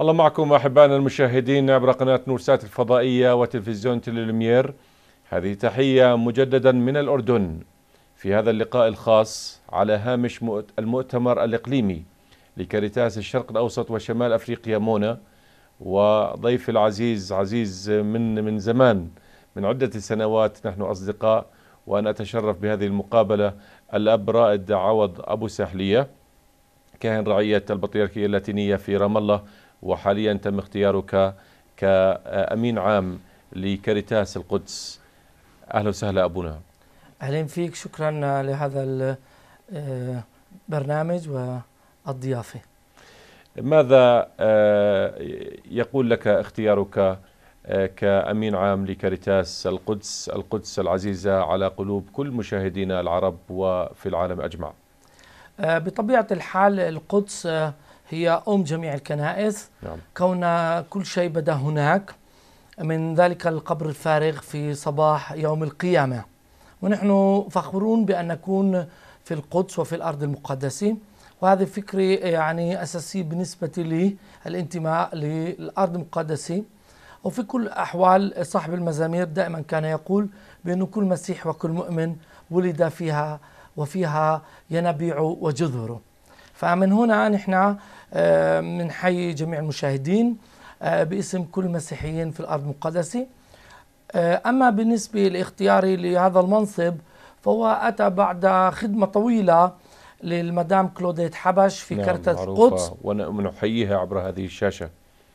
الله معكم أحبائنا المشاهدين عبر قناة نورسات الفضائية وتلفزيون تليلمير هذه تحية مجددا من الأردن في هذا اللقاء الخاص على هامش المؤتمر الإقليمي لكاريتاس الشرق الأوسط وشمال أفريقيا مونا وضيف العزيز عزيز من من زمان من عدة سنوات نحن أصدقاء وأنا أتشرف بهذه المقابلة الأب رائد عوض أبو سحلية كاهن رعية البطريركية اللاتينية في رام الله وحاليا تم اختيارك كأمين عام لكاريتاس القدس أهلا وسهلا أبونا أهلا فيك شكرا لهذا البرنامج آه، والضيافة ماذا آه، يقول لك اختيارك آه، كأمين عام لكاريتاس القدس القدس العزيزة على قلوب كل مشاهدينا العرب وفي العالم أجمع بطبيعة الحال القدس هي أم جميع الكنائس نعم. كون كل شيء بدأ هناك من ذلك القبر الفارغ في صباح يوم القيامة ونحن فخورون بأن نكون في القدس وفي الأرض المقدسة وهذا فكرة يعني أساسي بالنسبة لي الانتماء للأرض المقدسة وفي كل أحوال صاحب المزامير دائما كان يقول بأن كل مسيح وكل مؤمن ولد فيها وفيها ينبيع وجذره فمن هنا نحن بنحيي آه، جميع المشاهدين آه، باسم كل المسيحيين في الأرض المقدسة آه، أما بالنسبة لاختياري لهذا المنصب فهو أتى بعد خدمة طويلة للمدام كلوديت حبش في نعم كرتة القدس ونحييها عبر هذه الشاشة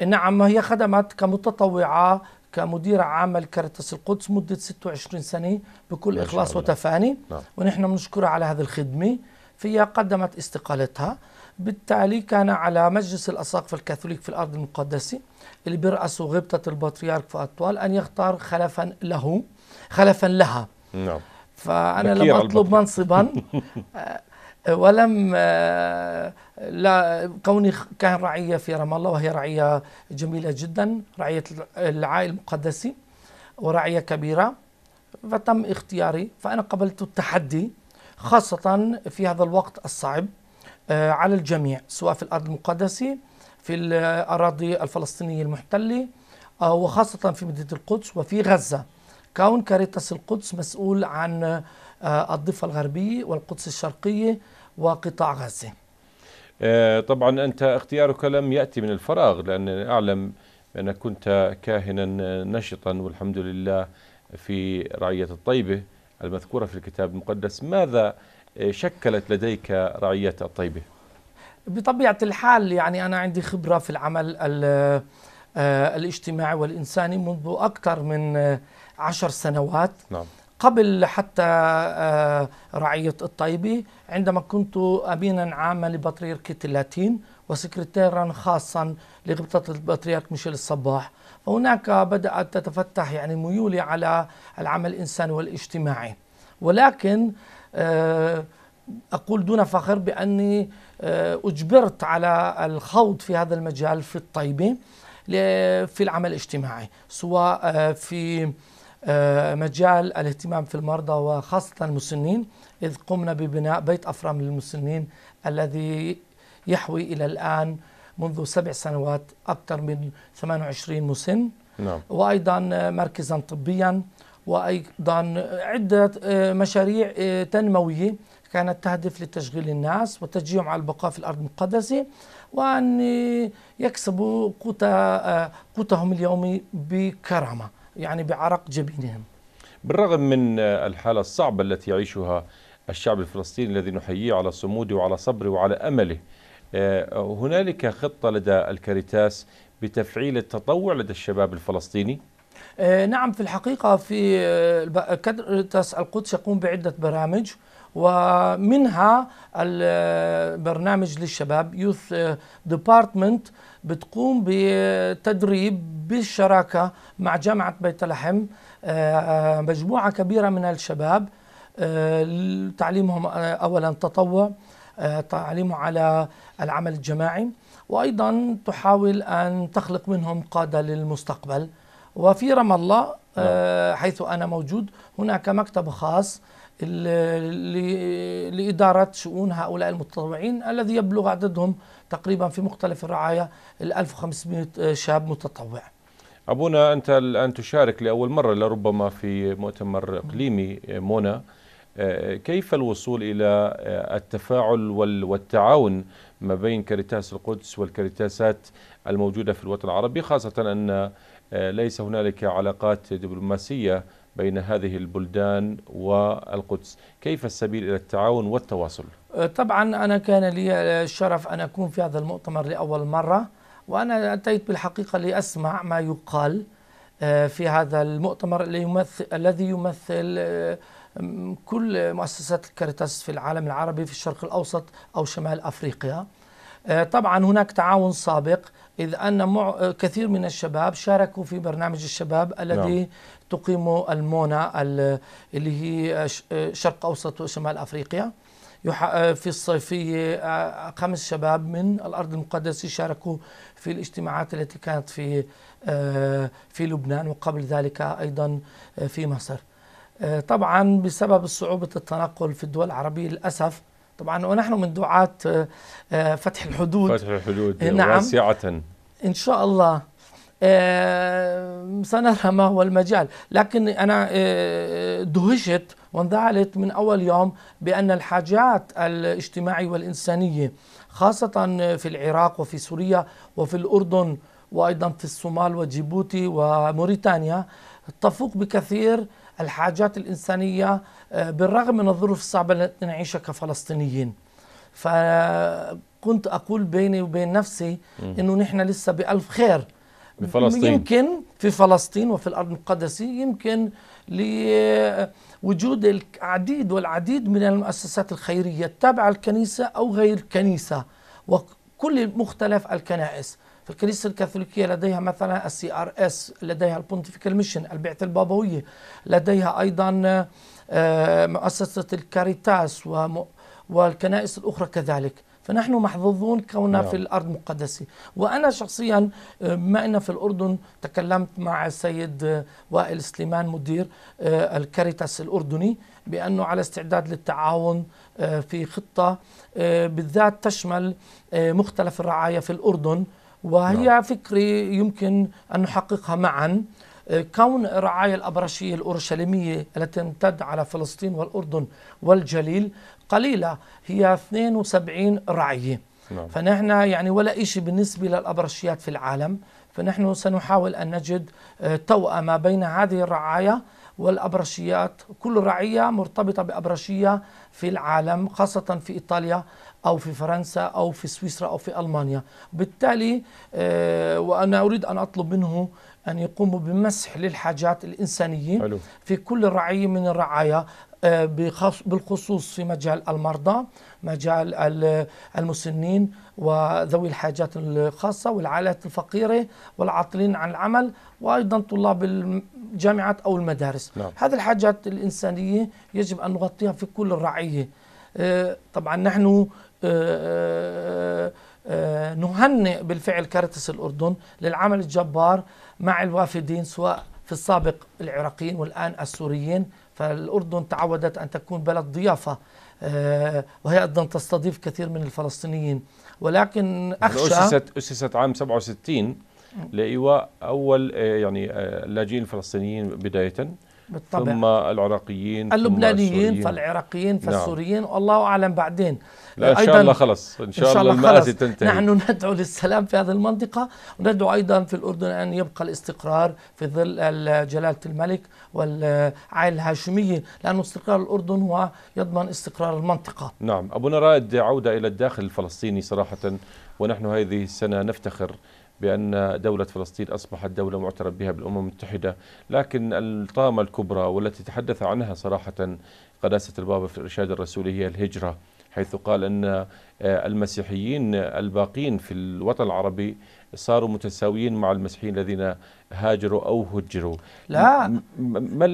نعم هي خدمت كمتطوعة كمديرة عامة لكاريتاس القدس مدة 26 سنة بكل إخلاص وتفاني نعم. ونحن بنشكرها على هذه الخدمة فهي قدمت استقالتها بالتالي كان على مجلس الأساقفة الكاثوليك في الأرض المقدسة اللي برأسه غبطة البطريرك فأطوال أن يختار خلفا له خلفا لها نعم فأنا لم أطلب منصبا آه، ولم آه، لا كوني كان رعية في رام الله وهي رعية جميلة جدا رعية العائل المقدسة ورعية كبيرة فتم اختياري فأنا قبلت التحدي خاصة في هذا الوقت الصعب آه، على الجميع سواء في الأرض المقدسة في الأراضي الفلسطينية المحتلة آه، وخاصة في مدينة القدس وفي غزة كون كاريتاس القدس مسؤول عن آه، الضفة الغربية والقدس الشرقية وقطاع غزة طبعا أنت اختيارك لم يأتي من الفراغ لأن أعلم أنك كنت كاهنا نشطا والحمد لله في رعية الطيبة المذكورة في الكتاب المقدس ماذا آه، شكلت لديك رعية الطيبة؟ بطبيعة الحال يعني أنا عندي خبرة في العمل آه، الاجتماعي والإنساني منذ أكثر من آه، عشر سنوات نعم. قبل حتى رعية الطيبة عندما كنت أمينا عاما لبطريركة اللاتين وسكرتيرا خاصا لغبطة البطريرك ميشيل الصباح هناك بدأت تتفتح يعني ميولي على العمل الإنساني والاجتماعي ولكن آه، أقول دون فخر بأني آه، أجبرت على الخوض في هذا المجال في الطيبة في العمل الاجتماعي سواء آه، في مجال الاهتمام في المرضى وخاصة المسنين إذ قمنا ببناء بيت أفرام للمسنين الذي يحوي إلى الآن منذ سبع سنوات أكثر من 28 مسن نعم. وأيضا مركزا طبيا وأيضا عدة آه، مشاريع آه، تنموية كانت تهدف لتشغيل الناس وتشجيعهم على البقاء في الأرض المقدسة وأن يكسبوا آه، قوتهم اليومي بكرامة يعني بعرق جبينهم بالرغم من الحالة الصعبة التي يعيشها الشعب الفلسطيني الذي نحييه على صموده وعلى صبره وعلى أمله آه، هنالك خطة لدى الكاريتاس بتفعيل التطوع لدى الشباب الفلسطيني؟ آه، نعم في الحقيقة في آه، كاريتاس القدس يقوم بعدة برامج ومنها البرنامج للشباب يوث ديبارتمنت بتقوم بتدريب بالشراكة مع جامعة بيت لحم مجموعة كبيرة من الشباب تعليمهم أولا تطوع آه، تعليمه على العمل الجماعي وأيضا تحاول أن تخلق منهم قادة للمستقبل وفي رام الله آه، نعم. حيث أنا موجود هناك مكتب خاص لإدارة شؤون هؤلاء المتطوعين الذي يبلغ عددهم تقريبا في مختلف الرعاية 1500 آه، شاب متطوع أبونا أنت الآن تشارك لأول مرة لربما في مؤتمر إقليمي مونا كيف الوصول إلى آه، التفاعل والتعاون ما بين كاريتاس القدس والكاريتاسات الموجودة في الوطن العربي خاصة أن آه، ليس هنالك علاقات دبلوماسية بين هذه البلدان والقدس كيف السبيل إلى التعاون والتواصل؟ آه، طبعا أنا كان لي الشرف أن أكون في هذا المؤتمر لأول مرة وأنا أتيت بالحقيقة لأسمع ما يقال في هذا المؤتمر الذي يمثل كل مؤسسات الكاريتاس في العالم العربي في الشرق الأوسط أو شمال أفريقيا آه، طبعا هناك تعاون سابق إذ أن مع كثير من الشباب شاركوا في برنامج الشباب نعم. الذي نعم. تقيمه المونا اللي هي شرق أوسط وشمال أفريقيا آه، في الصيفية آه، خمس شباب من الأرض المقدسة شاركوا في الاجتماعات التي كانت في في لبنان وقبل ذلك أيضا في مصر آه، طبعا بسبب صعوبة التنقل في الدول العربية للأسف طبعا ونحن من دعاة آه، آه، فتح الحدود فتح الحدود إيه، نعم واسعة إن شاء الله سنرى ما هو المجال لكن أنا دهشت وانذعلت من أول يوم بأن الحاجات الاجتماعية والإنسانية خاصة في العراق وفي سوريا وفي الأردن وأيضا في الصومال وجيبوتي وموريتانيا تفوق بكثير الحاجات الإنسانية آه، بالرغم من الظروف الصعبة التي نعيشها كفلسطينيين فكنت أقول بيني وبين نفسي أنه نحن لسه بألف خير بفلسطين يمكن في فلسطين وفي الأرض المقدسة يمكن لوجود العديد والعديد من المؤسسات الخيرية التابعة الكنيسة أو غير الكنيسة وكل مختلف الكنائس في الكنيسة الكاثوليكية لديها مثلا السي ار اس لديها البونتيفيكال ميشن البعثة البابوية لديها أيضا آه، مؤسسة الكاريتاس والكنائس الأخرى كذلك فنحن محظوظون كوننا نعم. في الارض مقدسه وانا شخصيا بما آه، ان في الاردن تكلمت مع السيد آه، وائل سليمان مدير الكاريتاس الاردني بانه على استعداد للتعاون في خطه بالذات تشمل مختلف الرعايه في الاردن وهي نعم. فكرة يمكن أن نحققها معا كون الرعاية الأبرشية الأورشليمية التي تمتد على فلسطين والأردن والجليل قليلة هي 72 رعية نعم. فنحن يعني ولا شيء بالنسبة للأبرشيات في العالم فنحن سنحاول أن نجد آه، توأمة بين هذه الرعاية والأبرشيات كل رعية مرتبطة بأبرشية في العالم خاصة في إيطاليا أو في فرنسا أو في سويسرا أو في ألمانيا بالتالي آه، وأنا أريد أن أطلب منه أن يقوموا بمسح للحاجات الإنسانية حلو. في كل الرعية من الرعايا آه، بالخصوص في مجال المرضى مجال المسنين وذوي الحاجات الخاصة والعائلات الفقيرة والعاطلين عن العمل وأيضا طلاب الجامعات أو المدارس نعم. هذه الحاجات الإنسانية يجب أن نغطيها في كل الرعية آه، طبعا نحن آه، آه، نهنئ بالفعل كارتس الأردن للعمل الجبار مع الوافدين سواء في السابق العراقيين والآن السوريين فالأردن تعودت أن تكون بلد ضيافة وهي أيضا تستضيف كثير من الفلسطينيين ولكن أخشى أسست, أسست عام 67 لإيواء أول يعني اللاجئين الفلسطينيين بداية بالطبع. ثم العراقيين اللبنانيين فالعراقيين نعم. فالسوريين نعم. والله اعلم بعدين لا ان شاء الله خلص ان شاء, إن شاء الله, خلص. تنتهي نحن ندعو للسلام في هذه المنطقه وندعو ايضا في الاردن ان يبقى الاستقرار في ظل جلاله الملك والعائله الهاشميه لان استقرار الاردن هو يضمن استقرار المنطقه نعم ابو رائد عوده الى الداخل الفلسطيني صراحه ونحن هذه السنه نفتخر بأن دولة فلسطين أصبحت دولة معترف بها بالأمم المتحدة لكن الطامة الكبرى والتي تحدث عنها صراحة قداسة البابا في الإرشاد الرسولي هي الهجرة حيث قال أن المسيحيين الباقين في الوطن العربي صاروا متساويين مع المسيحيين الذين هاجروا أو هجروا لا م-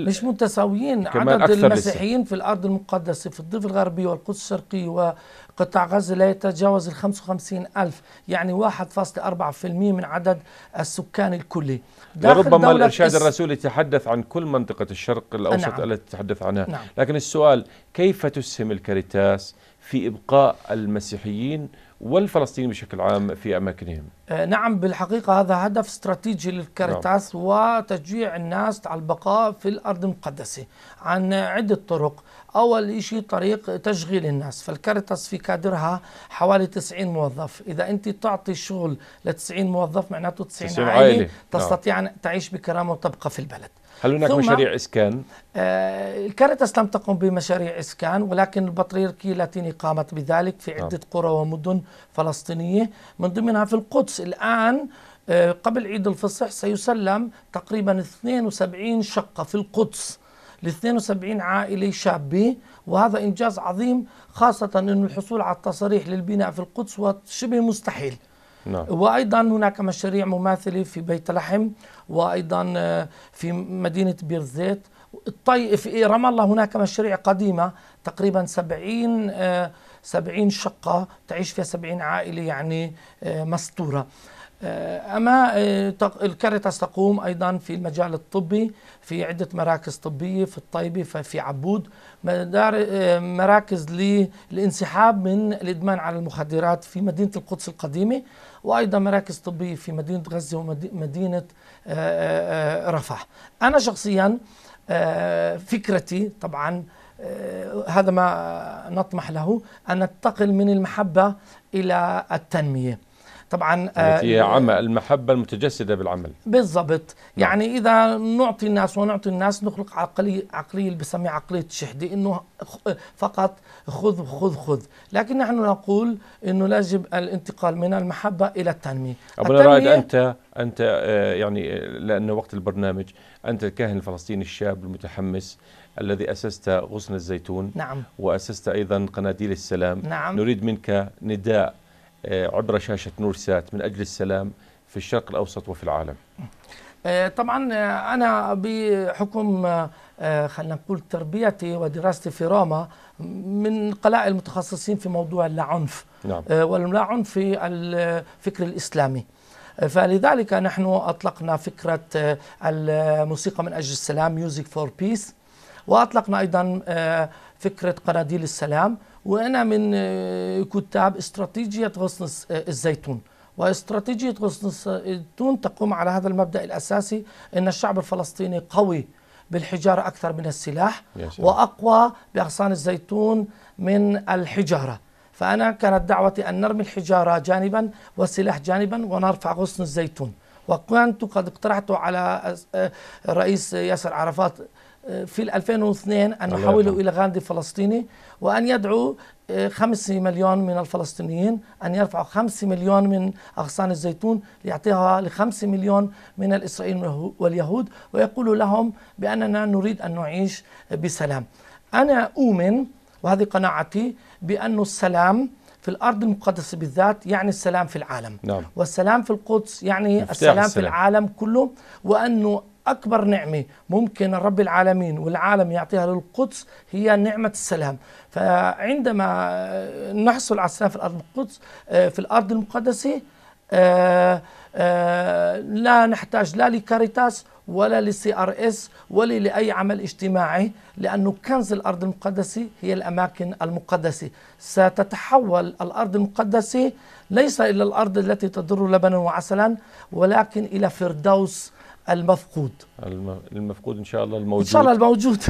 مش متساويين عدد المسيحيين لسه. في الأرض المقدسة في الضفة الغربية والقدس الشرقية وقطاع غزة لا يتجاوز ال 55 ألف يعني 1.4% من عدد السكان الكلي لربما الإرشاد الرسولي يتحدث عن كل منطقة الشرق الأوسط نعم. التي تحدث عنها نعم. لكن السؤال كيف تسهم الكاريتاس في إبقاء المسيحيين والفلسطيني بشكل عام في أماكنهم آه، نعم بالحقيقة هذا هدف استراتيجي للكاريتاس نعم. وتشجيع الناس على البقاء في الأرض المقدسة عن عدة طرق أول شيء طريق تشغيل الناس فالكاريتاس في كادرها حوالي 90 موظف إذا أنت تعطي شغل ل 90 موظف معناته 90, 90 عائلة نعم. تستطيع نعم. أن تعيش بكرامة وتبقى في البلد هل هناك مشاريع إسكان؟ آه الكاريتاس لم تقم بمشاريع إسكان ولكن البطريركي اللاتيني قامت بذلك في نعم. عدة آه. قرى ومدن فلسطينية من ضمنها في القدس الآن آه قبل عيد الفصح سيسلم تقريبا 72 شقة في القدس ل 72 عائلة شابة وهذا إنجاز عظيم خاصة انه الحصول على التصاريح للبناء في القدس شبه مستحيل نعم. وأيضا هناك مشاريع مماثلة في بيت لحم وأيضا آه، في مدينة بيرزيت الطي في إيه، رام الله هناك مشاريع قديمة تقريبا 70 70 آه، شقة تعيش فيها 70 عائلة يعني آه، مستورة آه، أما آه، الكاريتاس تقوم أيضا في المجال الطبي في عدة مراكز طبية في الطيبة في عبود آه، مراكز للانسحاب من الإدمان على المخدرات في مدينة القدس القديمة وأيضا مراكز طبية في مدينة غزة ومدينة رفح أنا شخصيا فكرتي طبعا هذا ما نطمح له أن ننتقل من المحبة إلى التنمية طبعا آه، هي عمل المحبة المتجسدة بالعمل بالضبط نعم. يعني إذا نعطي الناس ونعطي الناس نخلق عقلية عقلية اللي عقلية الشحدة إنه فقط خذ خذ خذ لكن نحن نقول إنه لازم الانتقال من المحبة إلى التنمية أبو رائد أنت أنت آه، يعني آه، لأنه وقت البرنامج أنت الكاهن الفلسطيني الشاب المتحمس الذي أسست غصن الزيتون نعم وأسست أيضا قناديل السلام نعم نريد منك نداء آه، عبر شاشة نور سات من أجل السلام في الشرق الأوسط وفي العالم آه، طبعا آه، أنا بحكم خلينا نقول تربيتي ودراستي في روما من قلائل المتخصصين في موضوع اللاعنف نعم. واللاعنف في الفكر الإسلامي فلذلك نحن أطلقنا فكرة الموسيقى من أجل السلام Music for Peace وأطلقنا أيضا فكرة قناديل السلام وانا من آه، كنت استراتيجيه غصن آه، الزيتون واستراتيجيه غصن الزيتون تقوم على هذا المبدا الاساسي ان الشعب الفلسطيني قوي بالحجاره اكثر من السلاح واقوى باغصان الزيتون من الحجاره فانا كانت دعوتي ان نرمي الحجاره جانبا والسلاح جانبا ونرفع غصن الزيتون وكنت قد اقترحت على الرئيس آه، ياسر عرفات في 2002 أن يحولوا إلى غاندي فلسطيني وأن يدعوا آه، 5 مليون من الفلسطينيين أن يرفعوا 5 مليون من أغصان الزيتون ليعطيها ل 5 مليون من الإسرائيليين واليهود ويقول لهم بأننا نريد أن نعيش بسلام أنا أؤمن وهذه قناعتي بأن السلام في الأرض المقدسة بالذات يعني السلام في العالم نعم. والسلام في القدس يعني السلام, السلام في العالم كله وأنه أكبر نعمة ممكن رب العالمين والعالم يعطيها للقدس هي نعمة السلام فعندما نحصل على السلام في الأرض القدس آه، في الأرض المقدسة آه، آه، لا نحتاج لا لكاريتاس ولا لسي ار اس ولا لاي عمل اجتماعي لانه كنز الارض المقدسه هي الاماكن المقدسه ستتحول الارض المقدسه ليس الى الارض التي تضر لبنا وعسلا ولكن الى فردوس المفقود المفقود ان شاء الله الموجود ان شاء الله الموجود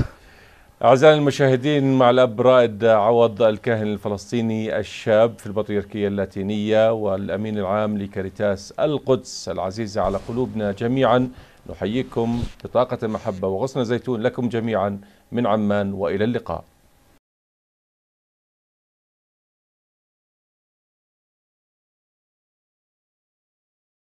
أعزائي المشاهدين مع الأب رائد عوض الكاهن الفلسطيني الشاب في البطريركية اللاتينية والأمين العام لكاريتاس القدس العزيزة على قلوبنا جميعا نحييكم بطاقة المحبة وغصن زيتون لكم جميعا من عمان وإلى اللقاء